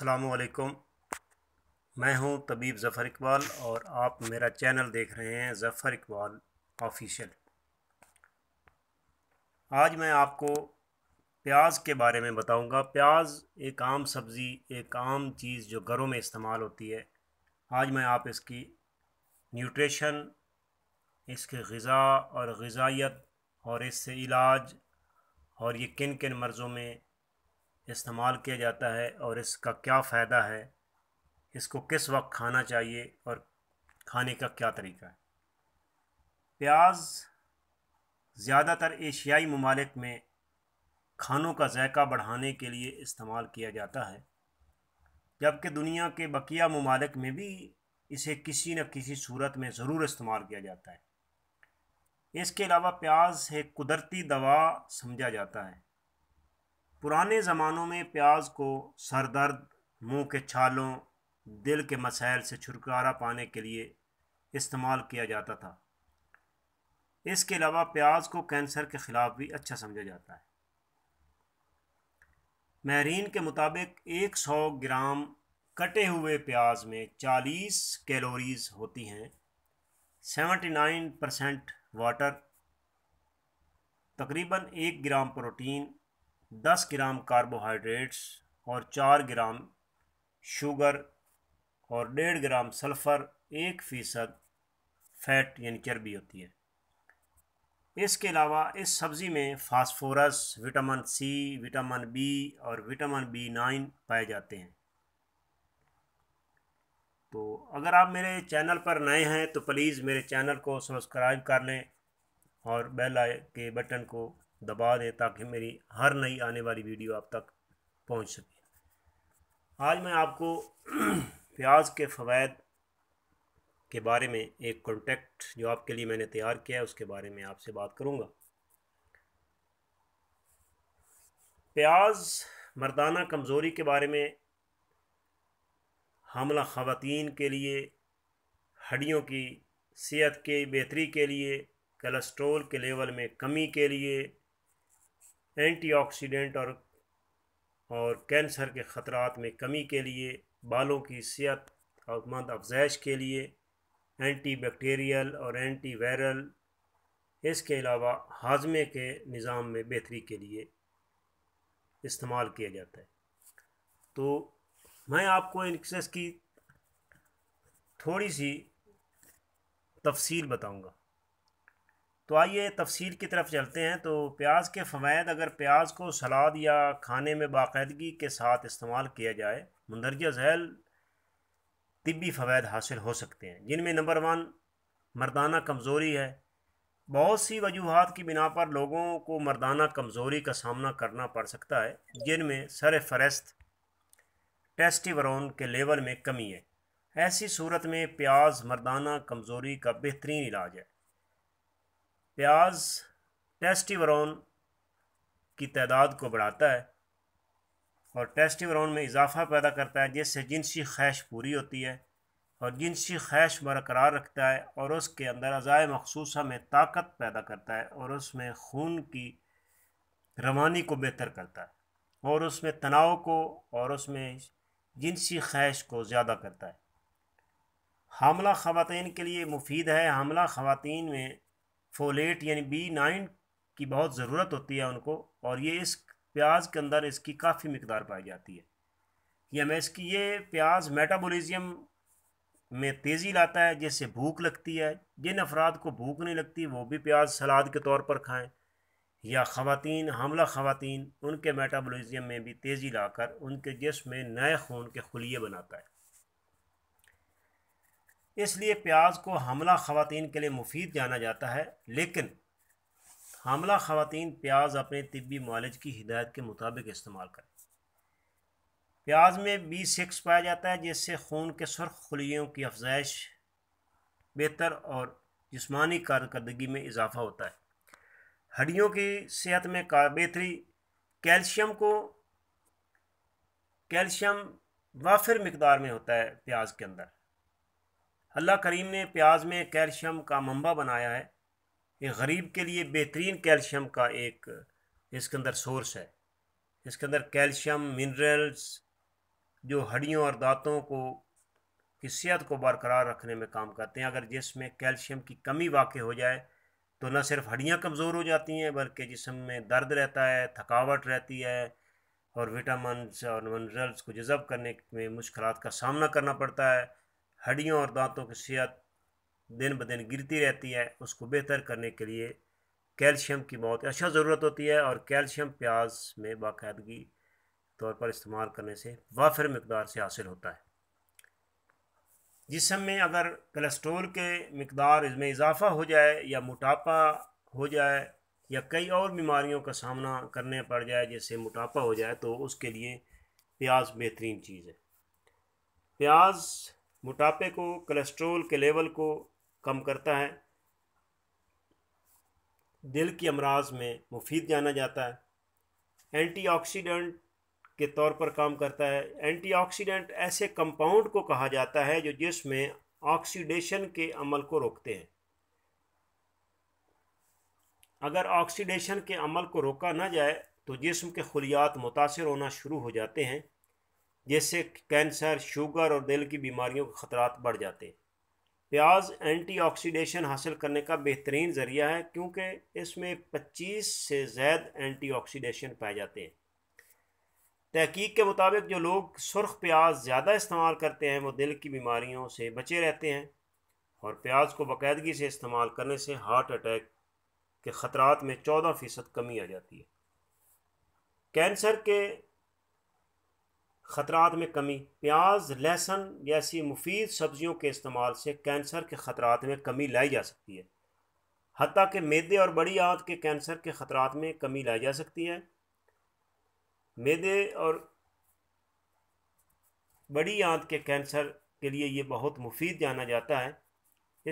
अलकुम मैं हूं तबीब ज़फ़र इकबाल और आप मेरा चैनल देख रहे हैं ज़फ़र इकबाल ऑफिशियल आज मैं आपको प्याज के बारे में बताऊंगा प्याज एक आम सब्ज़ी एक आम चीज़ जो घरों में इस्तेमाल होती है आज मैं आप इसकी न्यूट्रिशन इसके गज़ा और गज़ाइत और इससे इलाज और ये किन किन मर्ज़ों में इस्तेमाल किया जाता है और इसका क्या फ़ायदा है इसको किस वक्त खाना चाहिए और खाने का क्या तरीका है प्याज ज़्यादातर एशियाई ममालिक में खानों का जायका बढ़ाने के लिए इस्तेमाल किया जाता है जबकि दुनिया के बकिया ममालिक में भी इसे किसी न किसी सूरत में ज़रूर इस्तेमाल किया जाता है इसके अलावा प्याज एक कुदरती दवा समझा जाता है पुराने ज़मानों में प्याज को सरदर्द मुंह के छालों दिल के मसाइल से छुटकारा पाने के लिए इस्तेमाल किया जाता था इसके अलावा प्याज को कैंसर के ख़िलाफ़ भी अच्छा समझा जाता है महरीन के मुताबिक 100 ग्राम कटे हुए प्याज में 40 कैलोरीज होती हैं 79 परसेंट वाटर तकरीबन एक ग्राम प्रोटीन 10 ग्राम कार्बोहाइड्रेट्स और 4 ग्राम शुगर और डेढ़ ग्राम सल्फ़र एक फ़ीसद फैट यानी चर्बी होती है इसके अलावा इस सब्ज़ी में phosphorus vitamin C vitamin B और विटामिन बी नाइन पाए जाते हैं तो अगर आप मेरे चैनल पर नए हैं तो प्लीज़ मेरे चैनल को सब्सक्राइब कर लें और बेल के बटन को दबा दें ताकि मेरी हर नई आने वाली वीडियो आप तक पहुंच सके आज मैं आपको प्याज के फ़वैद के बारे में एक कॉन्टेक्ट जो आपके लिए मैंने तैयार किया है उसके बारे में आपसे बात करूंगा प्याज मर्दाना कमज़ोरी के बारे में हमला ख़वान के लिए हड्डियों की सेहत के बेहतरी के लिए कोलेस्ट्रोल के लेवल में कमी के लिए एंटीऑक्सीडेंट और और कैंसर के ख़तरात में कमी के लिए बालों की सेहत और मंद अफजाइश के लिए एंटी बैक्टीरियल और एंटी वायरल इसके अलावा हाजमे के निज़ाम में बेहतरी के लिए इस्तेमाल किया जाता है तो मैं आपको इनसेस की थोड़ी सी तफसील बताऊंगा तो आइए तफसील की तरफ चलते हैं तो प्याज के फ़वैद अगर प्याज को सलाद या खाने में बाकायदगी के साथ इस्तेमाल किया जाए मंदरजा झैल तबी फ़वैद हासिल हो सकते हैं जिनमें नंबर वन मर्दाना कमज़ोरी है बहुत सी वजूहत की बिना पर लोगों को मर्दाना कमज़ोरी का सामना करना पड़ सकता है जिनमें सर फहरस्त टेस्टिवरोन के लेवल में कमी है ऐसी सूरत में प्याज मर्दाना कमज़ोरी का बेहतरीन इलाज है प्याज टेस्टिवरोन की तादाद को बढ़ाता है और टेस्टिवरोन में इजाफा पैदा करता है जिससे जिनसी खैश पूरी होती है और जिनसी खैश बरकरार रखता है और उसके अंदर अज़ाय मखसूस में ताकत पैदा करता है और उसमें खून की रवानी को बेहतर करता है और उसमें तनाव को और उसमें जिनसी खैश को ज़्यादा करता है हमला ख़वान के लिए मुफीद है हमला ख़वान में फोलेट यानी बी नाइन की बहुत ज़रूरत होती है उनको और ये इस प्याज के अंदर इसकी काफ़ी मकदार पाई जाती है या मैं इसकी ये प्याज मेटाबॉलिज्म में तेज़ी लाता है जिससे भूख लगती है जिन अफराद को भूख नहीं लगती वो भी प्याज सलाद के तौर पर खाएं या ख़वान हमला ख़वान उनके मेटाबॉलिज्म में भी तेज़ी लाकर उनके जिसम में नए खून के खुलिए बनाता है इसलिए प्याज को हमला ख़वान के लिए मुफीद जाना जाता है लेकिन हमला ख़वान प्याज अपने तिबी मालज की हिदायत के मुताबिक इस्तेमाल करें प्याज में बी सिक्स पाया जाता है जिससे खून के सुरख खुलियों की अफजाइश बेहतर और जिसमानी कारकर्दगी में इजाफा होता है हड्डियों की सेहत में बेहतरी कैल्शियम को कैल्शियम वाफिर मकदार में होता है प्याज के अंदर अल्लाह करीम ने प्याज में कैल्शियम का मंबा बनाया है ये गरीब के लिए बेहतरीन कैल्शियम का एक इसके अंदर सोर्स है इसके अंदर कैल्शियम मिनरल्स जो हड्डियों और दांतों को की सेहत को बरकरार रखने में काम करते हैं अगर जिसमें कैल्शियम की कमी वाक़ हो जाए तो न सिर्फ हड्डियां कमज़ोर हो जाती हैं बल्कि जिसम में दर्द रहता है थकावट रहती है और विटामिन और मिनरल्स को जज़ब करने में मुश्किल का सामना करना पड़ता है हड्डियों और दांतों की सेहत दिन ब दिन गिरती रहती है उसको बेहतर करने के लिए कैल्शियम की बहुत अच्छा ज़रूरत होती है और कैल्शियम प्याज में बाकायदगी तौर पर इस्तेमाल करने से वाफिर मकदार से हासिल होता है जिसम में अगर कोलेस्ट्रोल के मकदार इसमें इजाफा हो जाए या मोटापा हो जाए या कई और बीमारियों का सामना करने पड़ जाए जैसे मोटापा हो जाए तो उसके लिए प्याज बेहतरीन चीज़ है प्याज मोटापे को कोलेस्ट्रोल के लेवल को कम करता है दिल की अमराज में मुफीद जाना जाता है एंटीऑक्सीडेंट के तौर पर काम करता है एंटीऑक्सीडेंट ऐसे कंपाउंड को कहा जाता है जो जिसमें ऑक्सीडेशन के अमल को रोकते हैं अगर ऑक्सीडेशन के अमल को रोका ना जाए तो जिस्म के खुलियात मुतासर होना शुरू हो जाते हैं जिससे कैंसर शुगर और दिल की बीमारियों के खतरात बढ़ जाते हैं प्याज एंटीऑक्सीडेशन हासिल करने का बेहतरीन ज़रिया है क्योंकि इसमें 25 से ज़ायद एंटीऑक्सीडेशन पाए जाते हैं तहकीक के मुताबिक जो लोग सुर्ख प्याज ज़्यादा इस्तेमाल करते हैं वो दिल की बीमारियों से बचे रहते हैं और प्याज को बाकायदगी से इस्तेमाल करने से हार्ट अटैक के ख़तरात में चौदह फ़ीसद कमी आ जाती है कैंसर के खतरा में कमी प्याज लहसुन जैसी मुफीद सब्जियों के इस्तेमाल से कैंसर के ख़तरा में कमी लाई जा सकती है हती कि मैदे और बड़ी आंत के कैंसर के ख़तरा में कमी लाई जा सकती है मैदे और बड़ी आंत के कैंसर के लिए ये बहुत मुफीद जाना जाता है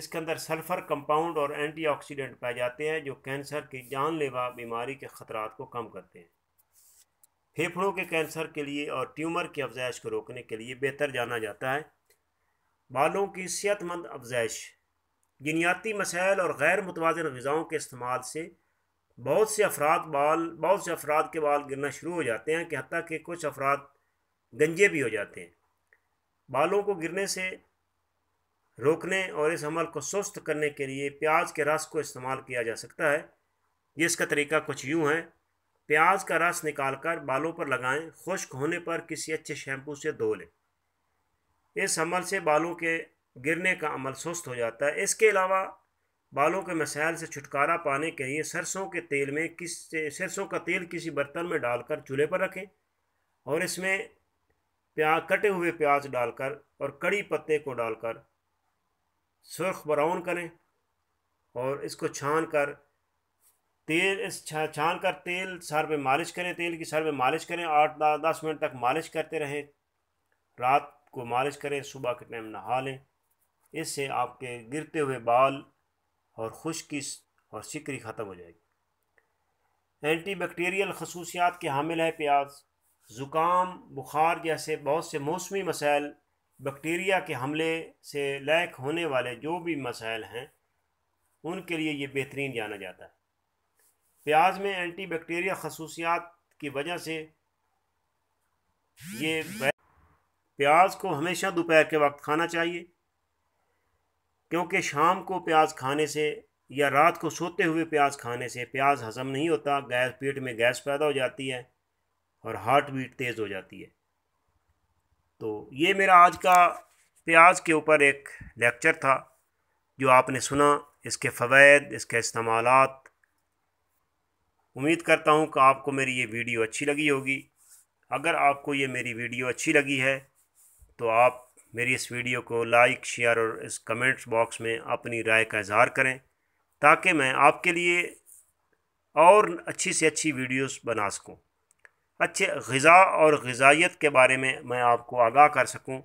इसके अंदर सल्फ़र कंपाउंड और एंटीऑक्सीडेंट पाए जाते हैं जो कैंसर की जानलेवा बीमारी के ख़तरात को कम करते हैं फेफड़ों के कैंसर के लिए और ट्यूमर की अफजाइश को रोकने के लिए बेहतर जाना जाता है बालों की सेहतमंद अफजाइश जनियाती मसाइल और गैर मुतवाजन गज़ाओं के इस्तेमाल से बहुत से अफराद बाल बहुत से अफराद के बाल गिरना शुरू हो जाते हैं कि हती कि कुछ अफराद गंजे भी हो जाते हैं बालों को गिरने से रोकने और इस अमल को सुस्त करने के लिए प्याज के रस को इस्तेमाल किया जा सकता है जिसका तरीका कुछ यूँ है प्याज का रस निकालकर बालों पर लगाएं खुश्क होने पर किसी अच्छे शैम्पू से धो लें इस अमल से बालों के गिरने का अमल सुस्त हो जाता है इसके अलावा बालों के मसाइल से छुटकारा पाने के लिए सरसों के तेल में किस सरसों का तेल किसी बर्तन में डालकर चूल्हे पर रखें और इसमें प्याज कटे हुए प्याज डालकर और कड़ी पत्ते को डालकर सुर्ख ब्राउन करें और इसको छान कर तेल इस छान कर तेल सर पे मालिश करें तेल की सर पे मालिश करें आठ दस मिनट तक मालिश करते रहें रात को मालिश करें सुबह के टाइम नहा लें इससे आपके गिरते हुए बाल और खुश्की और सिकरी ख़त्म हो जाएगी एंटी बैक्टीरियल खसूसियात के हामिल है प्याज ज़ुकाम बुखार जैसे बहुत से मौसमी मसाइल बैक्टीरिया के हमले से लैक होने वाले जो भी मसाइल हैं उनके लिए ये बेहतरीन जाना जाता है प्याज में एंटी बैक्टीरिया खसूसियात की वजह से ये प्याज को हमेशा दोपहर के वक्त खाना चाहिए क्योंकि शाम को प्याज खाने से या रात को सोते हुए प्याज खाने से प्याज हजम नहीं होता गैस पेट में गैस पैदा हो जाती है और हार्ट बीट तेज़ हो जाती है तो ये मेरा आज का प्याज के ऊपर एक लेक्चर था जो आपने सुना इसके फ़वाद इसके इस्तेमाल उम्मीद करता हूँ कि आपको मेरी ये वीडियो अच्छी लगी होगी अगर आपको ये मेरी वीडियो अच्छी लगी है तो आप मेरी इस वीडियो को लाइक शेयर और इस कमेंट्स बॉक्स में अपनी राय का इजहार करें ताकि मैं आपके लिए और अच्छी से अच्छी वीडियोस बना सकूं। अच्छे गज़ा और गज़ाइत के बारे में मैं आपको आगाह कर सकूं।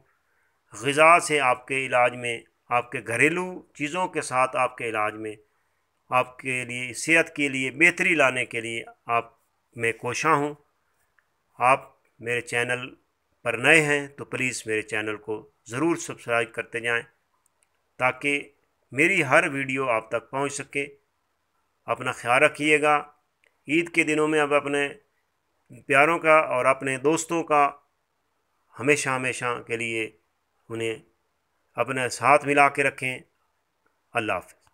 गज़ा से आपके इलाज में आपके घरेलू चीज़ों के साथ आपके इलाज में आपके लिए सेहत के लिए बेहतरी लाने के लिए आप मैं कोशा हूँ आप मेरे चैनल पर नए हैं तो प्लीज़ मेरे चैनल को ज़रूर सब्सक्राइब करते जाएं ताकि मेरी हर वीडियो आप तक पहुंच सके अपना ख्याल रखिएगा ईद के दिनों में अब अपने प्यारों का और अपने दोस्तों का हमेशा हमेशा के लिए उन्हें अपने साथ मिला के रखें अल्लाह हाफ